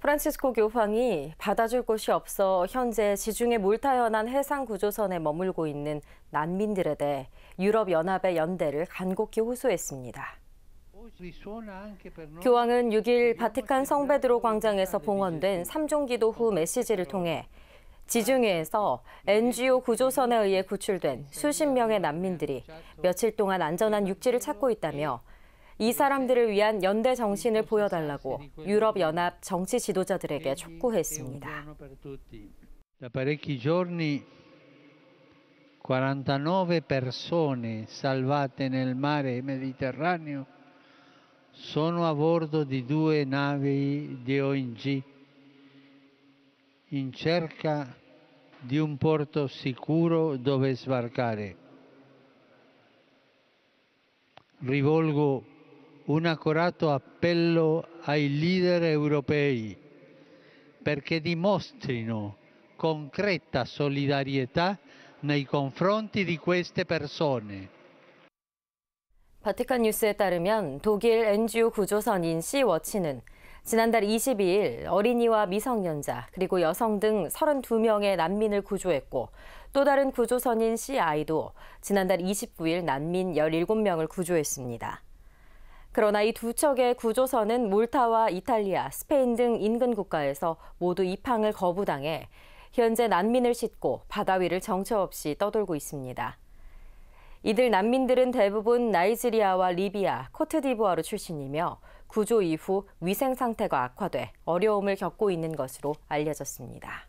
프란치스코 교황이 받아줄 곳이 없어 현재 지중해 몰타연한 해상 구조선에 머물고 있는 난민들에 대해 유럽 연합의 연대를 간곡히 호소했습니다. 교황은 6일 바티칸 성베드로 광장에서 봉헌된 3종 기도 후 메시지를 통해 지중해에서 NGO 구조선에 의해 구출된 수십 명의 난민들이 며칠 동안 안전한 육지를 찾고 있다며 이 사람들을 위한 연대 정신을 보여달라고 유럽연합 정치 지도자들에게 촉구했습니다. Da parecchi giorni 49 persone salvate nel mare Mediterraneo sono a bordo di due navi di ONG in cerca di un porto sicuro dove sbarcare. Rivolgo un accorato appello ai leader europei perché dimostrino concreta solidarietà nei confronti di queste persone. 바티칸 뉴스에 따르면 독일 NGO 구조선인 시워치는 지난달 22일 어린이와 미성년자 그리고 여성 등 32명의 난민을 구조했고 또 다른 구조선인 CI도 지난달 29일 난민 17명을 구조했습니다. 그러나 이 두 척의 구조선은 몰타와 이탈리아, 스페인 등 인근 국가에서 모두 입항을 거부당해 현재 난민을 싣고 바다 위를 정처 없이 떠돌고 있습니다. 이들 난민들은 대부분 나이지리아와 리비아, 코트디부아르 출신이며 구조 이후 위생 상태가 악화돼 어려움을 겪고 있는 것으로 알려졌습니다.